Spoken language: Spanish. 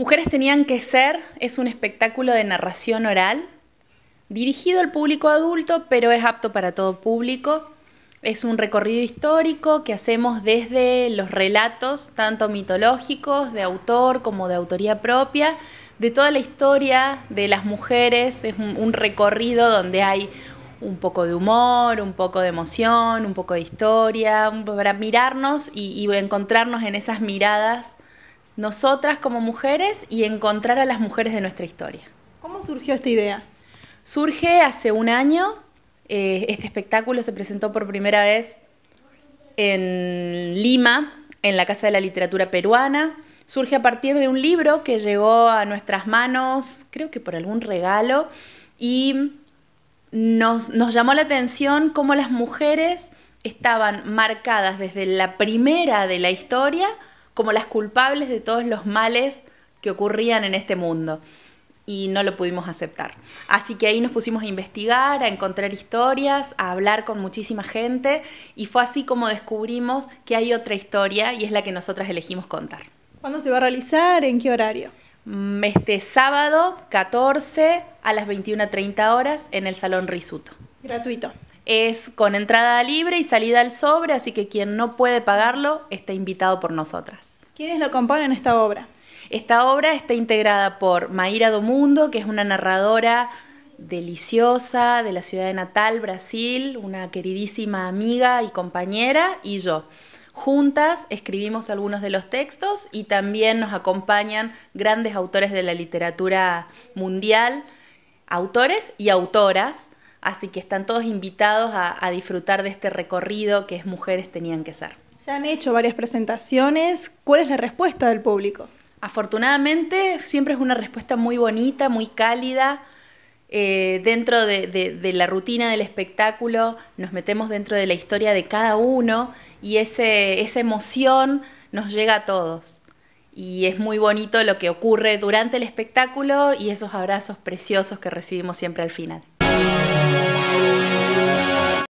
Mujeres tenían que ser es un espectáculo de narración oral dirigido al público adulto, pero es apto para todo público. Es un recorrido histórico que hacemos desde los relatos, tanto mitológicos, de autor como de autoría propia, de toda la historia de las mujeres. Es un, recorrido donde hay un poco de humor, un poco de emoción, un poco de historia, para mirarnos y, y encontrarnos en esas miradas nosotras como mujeres y encontrar a las mujeres de nuestra historia. ¿Cómo surgió esta idea? Surge hace un año, eh, este espectáculo se presentó por primera vez en Lima, en la Casa de la Literatura Peruana. Surge a partir de un libro que llegó a nuestras manos, creo que por algún regalo, y nos, nos llamó la atención cómo las mujeres estaban marcadas desde la primera de la historia como las culpables de todos los males que ocurrían en este mundo y no lo pudimos aceptar. Así que ahí nos pusimos a investigar, a encontrar historias, a hablar con muchísima gente y fue así como descubrimos que hay otra historia y es la que nosotras elegimos contar. ¿Cuándo se va a realizar? ¿En qué horario? Mm, este sábado 14 a las 21.30 horas en el Salón Risuto. Gratuito es con entrada libre y salida al sobre, así que quien no puede pagarlo está invitado por nosotras. ¿Quiénes lo componen esta obra? Esta obra está integrada por Mayra Domundo, que es una narradora deliciosa de la ciudad de Natal, Brasil, una queridísima amiga y compañera, y yo. Juntas escribimos algunos de los textos y también nos acompañan grandes autores de la literatura mundial, autores y autoras Así que están todos invitados a, disfrutar de este recorrido que es Mujeres Tenían que Ser. Ya han hecho varias presentaciones. ¿Cuál es la respuesta del público? Afortunadamente, siempre es una respuesta muy bonita, muy cálida. Eh, dentro de, la rutina del espectáculo, nos metemos dentro de la historia de cada uno y esa emoción nos llega a todos. Y es muy bonito lo que ocurre durante el espectáculo y esos abrazos preciosos que recibimos siempre al final.